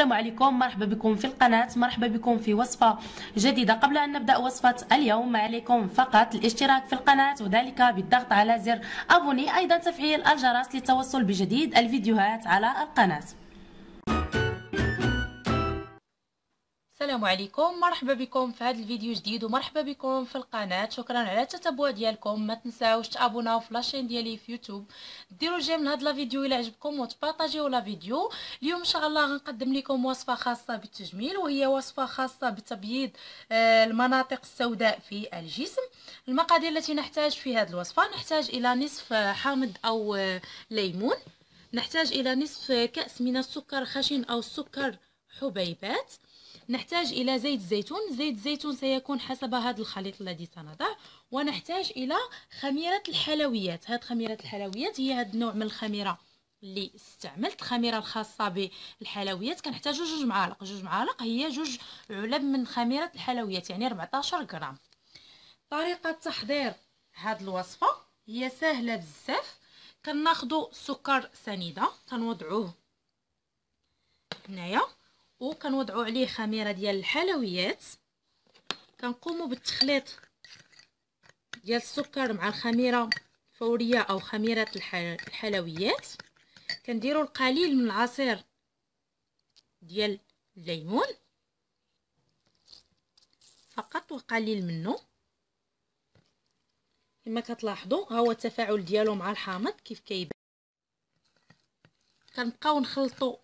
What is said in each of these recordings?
السلام عليكم مرحبا بكم في القناة مرحبا بكم في وصفة جديدة قبل أن نبدأ وصفة اليوم عليكم فقط الاشتراك في القناة وذلك بالضغط على زر أبوني أيضا تفعيل الجرس للتوصل بجديد الفيديوهات على القناة السلام عليكم مرحبا بكم في هذا الفيديو جديد ومرحبا بكم في القناه شكرا على التتبع ديالكم ما تنساوش تابوناو في لاشين ديالي في يوتيوب ديروا جيم لهاد لا فيديو الى عجبكم وتبارطاجيو لا فيديو اليوم ان شاء الله غنقدم لكم وصفه خاصه بالتجميل وهي وصفه خاصه بتبييض آه، المناطق السوداء في الجسم المقادير التي نحتاج في هذه الوصفه نحتاج الى نصف حامض او آه، ليمون نحتاج الى نصف كاس من السكر خشن او السكر حبيبات نحتاج إلى زيت الزيتون زيت الزيتون سيكون حسب هذا الخليط الذي سنضع ونحتاج إلى خميرة الحلويات هاد خميرة الحلويات هي هاد النوع من الخميرة اللي استعملت الخميره الخاصه بالحلويات كنحتاجو جوج معالق جوج معالق هي جوج علب من خميره الحلويات يعني 14 غرام طريقه تحضير هاد الوصفه هي سهله بزاف كناخذوا سكر سنيده كنوضعوه هنايا وكنوضعوا عليه خميره ديال الحلويات كنقوموا بالتخليط ديال السكر مع الخميره الفوريه او خميره الحلويات كنديروا القليل من العصير ديال الليمون فقط وقليل منه كما كتلاحظوا ها هو التفاعل ديالو مع الحامض كيف كيبان كنبقاو نخلطوا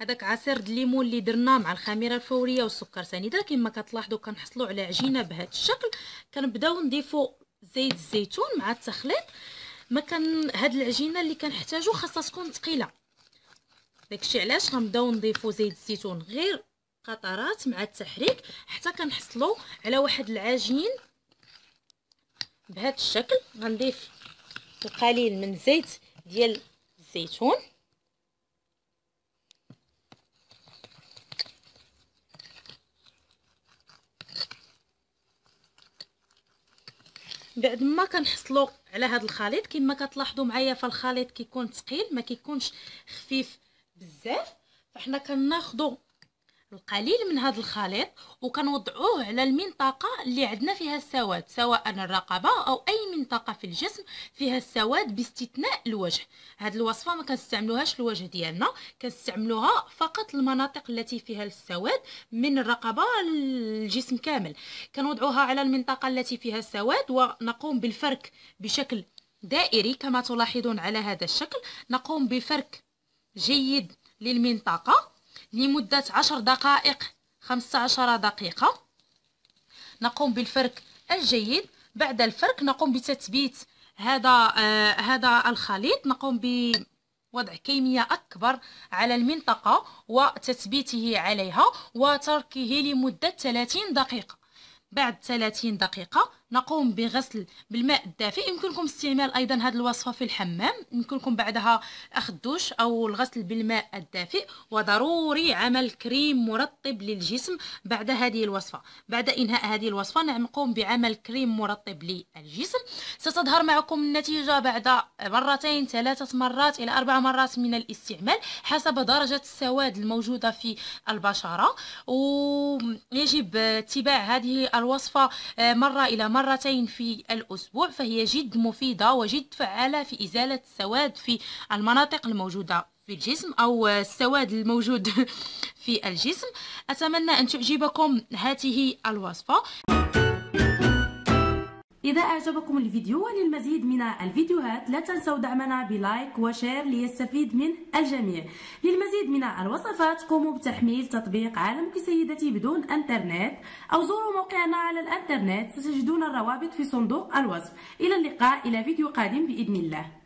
هذاك عصير الليمون اللي درناه مع الخميره الفوريه والسكر سنيده كما كتلاحظوا كنحصلوا على عجينه بهذا الشكل كنبداو نضيفوا زيت الزيتون مع التخليط ما كان هاد العجينه اللي كنحتاجو خاصها تكون ثقيله داكشي علاش غنبداو نضيفو زيت الزيتون غير قطرات مع التحريك حتى كنحصلوا على واحد العجين بهذا الشكل غنضيف القليل من زيت ديال الزيتون بعد ما كنحصلوا على هذا الخليط كما كتلاحظوا معايا فالخليط كيكون ثقيل ما كيكونش خفيف بزاف فحنا كناخذوا القليل من هذا الخليط وكنوضعوه على المنطقه اللي عندنا فيها السواد سواء الرقبه او اي منطقه في الجسم فيها السواد باستثناء الوجه هذه الوصفه ما كنستعملوهاش الوجه ديالنا كنستعملوها فقط المناطق التي فيها السواد من الرقبه للجسم كامل كنوضعوها على المنطقه التي فيها السواد ونقوم بالفرك بشكل دائري كما تلاحظون على هذا الشكل نقوم بفرك جيد للمنطقه لمدة عشر دقائق خمسة عشر دقيقة نقوم بالفرك الجيد بعد الفرك نقوم بتثبيت هذا آه هذا الخليط نقوم بوضع كمية أكبر على المنطقة وتثبيته عليها وتركه لمدة ثلاثين دقيقة بعد ثلاثين دقيقة نقوم بغسل بالماء الدافئ يمكنكم استعمال ايضا هذه الوصفه في الحمام يمكنكم بعدها اخذ دوش او الغسل بالماء الدافئ وضروري عمل كريم مرطب للجسم بعد هذه الوصفه بعد انهاء هذه الوصفه نقوم بعمل كريم مرطب للجسم ستظهر معكم النتيجه بعد مرتين ثلاثه مرات الى اربع مرات من الاستعمال حسب درجه السواد الموجوده في البشره ويجب اتباع هذه الوصفه مره الى مره مرتين في الأسبوع فهي جد مفيدة وجد فعالة في إزالة السواد في المناطق الموجودة في الجسم أو السواد الموجود في الجسم أتمنى أن تعجبكم هذه الوصفة إذا أعجبكم الفيديو وللمزيد من الفيديوهات لا تنسوا دعمنا بلايك وشير ليستفيد منه الجميع للمزيد من الوصفات قوموا بتحميل تطبيق عالمك سيدتي بدون انترنت أو زوروا موقعنا على الانترنت ستجدون الروابط في صندوق الوصف إلى اللقاء إلى فيديو قادم بإذن الله